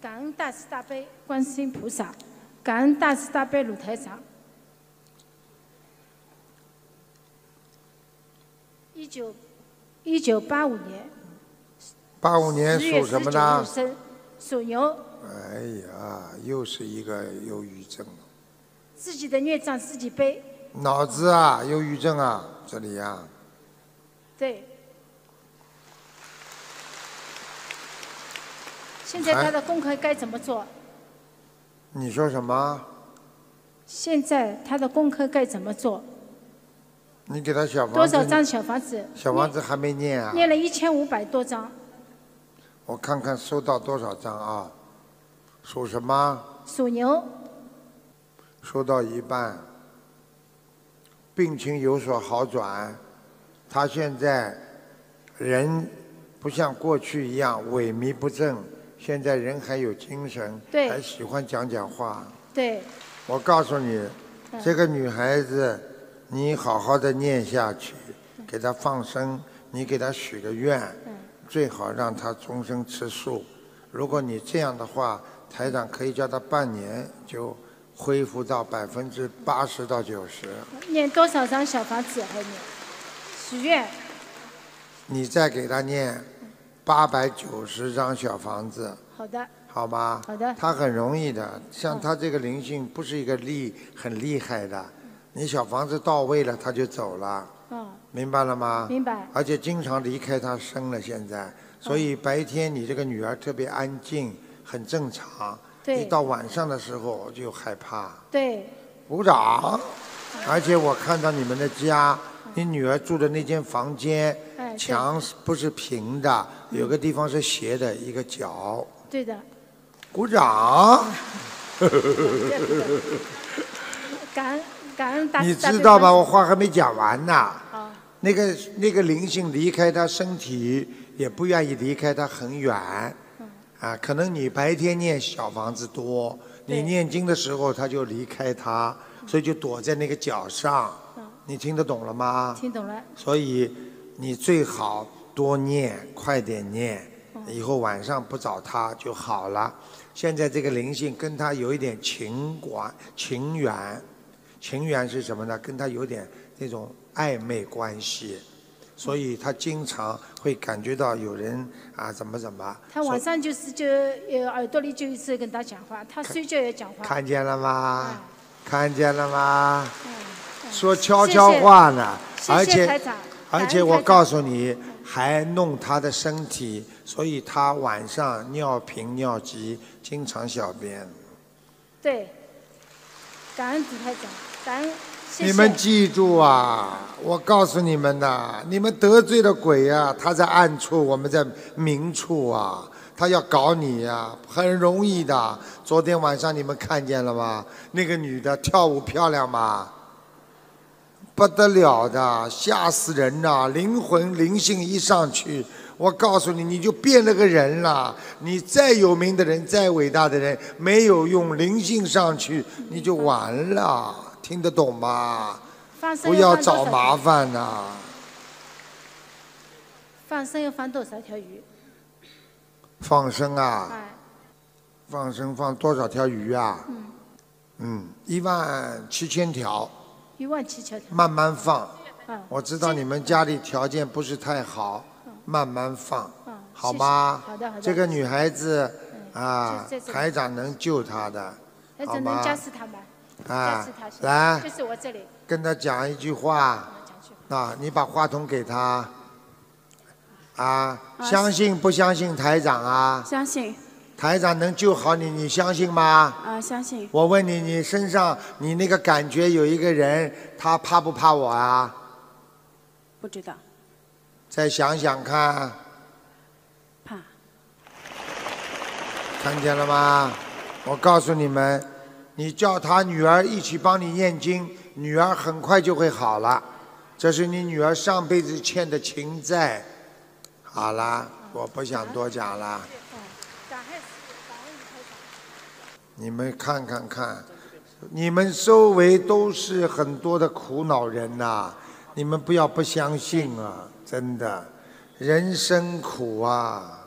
感恩大慈大悲观世音菩萨，感恩大慈大悲如来藏。一九一九八五年，八五年属什么呢？属牛。哎呀，又是一个忧郁症。自己的孽障自己背。脑子啊，忧郁症啊，这里啊。对。现在他的功课该怎么做？你说什么？现在他的功课该怎么做？你给他小房子多少张小房子？小房子还没念啊？念了一千五百多张。我看看收到多少张啊？属什么？属牛。收到一半，病情有所好转，他现在人不像过去一样萎靡不振。现在人还有精神，对，还喜欢讲讲话。对，我告诉你，这个女孩子，你好好的念下去，给她放生，你给她许个愿，最好让她终生吃素。如果你这样的话，台长可以叫她半年就恢复到百分之八十到九十。念多少张小房子还念？许愿？你再给她念。八百九十张小房子，好的，好吗？好的，他很容易的，像他这个灵性不是一个厉很厉害的，你小房子到位了他就走了，嗯，明白了吗？明白。而且经常离开他生了现在，所以白天你这个女儿特别安静，很正常，对。一到晚上的时候就害怕，对。鼓掌，而且我看到你们的家，你女儿住的那间房间。墙不是平的，有个地方是斜的，一个角。对的。鼓掌。感恩感恩大你知道吗？我话还没讲完呢。那个那个灵性离开他身体，也不愿意离开他很远。嗯。啊，可能你白天念小房子多，你念经的时候他就离开他，所以就躲在那个角上。你听得懂了吗？听懂了。所以。你最好多念，快点念，以后晚上不找他就好了。现在这个灵性跟他有一点情关情缘，情缘是什么呢？跟他有点那种暧昧关系，所以他经常会感觉到有人啊，怎么怎么。他晚上就是就呃耳朵里就一直跟他讲话，他睡觉也讲话。看见了吗？看见了吗？说悄悄话呢，而且。而且我告诉你，还弄他的身体，所以他晚上尿频尿急，经常小便。对，感恩主太讲，感恩。你们记住啊，我告诉你们的，你们得罪了鬼呀，他在暗处，我们在明处啊，他要搞你呀，很容易的。昨天晚上你们看见了吗？那个女的跳舞漂亮吗？不得了的，吓死人呐！灵魂灵性一上去，我告诉你，你就变了个人了。你再有名的人，再伟大的人，没有用灵性上去，你就完了。听得懂吗？不要找麻烦呐！放生要放多少条鱼？放生啊！放生放多少条鱼啊？嗯，一万七千条。一万七千。慢慢放，我知道你们家里条件不是太好，慢慢放，好吗？好的，好的。这个女孩子啊，台长能救她的，好吗？啊，能加她吗？来，就是我这里，跟她讲一句话，啊，你把话筒给她，啊，相信不相信台长啊？相信。台长能救好你，你相信吗？啊，相信。我问你，你身上你那个感觉有一个人，他怕不怕我啊？不知道。再想想看。怕。看见了吗？我告诉你们，你叫他女儿一起帮你念经，女儿很快就会好了。这是你女儿上辈子欠的情债。好啦，我不想多讲了。你们看看看，你们周围都是很多的苦恼人呐，你们不要不相信啊，真的，人生苦啊。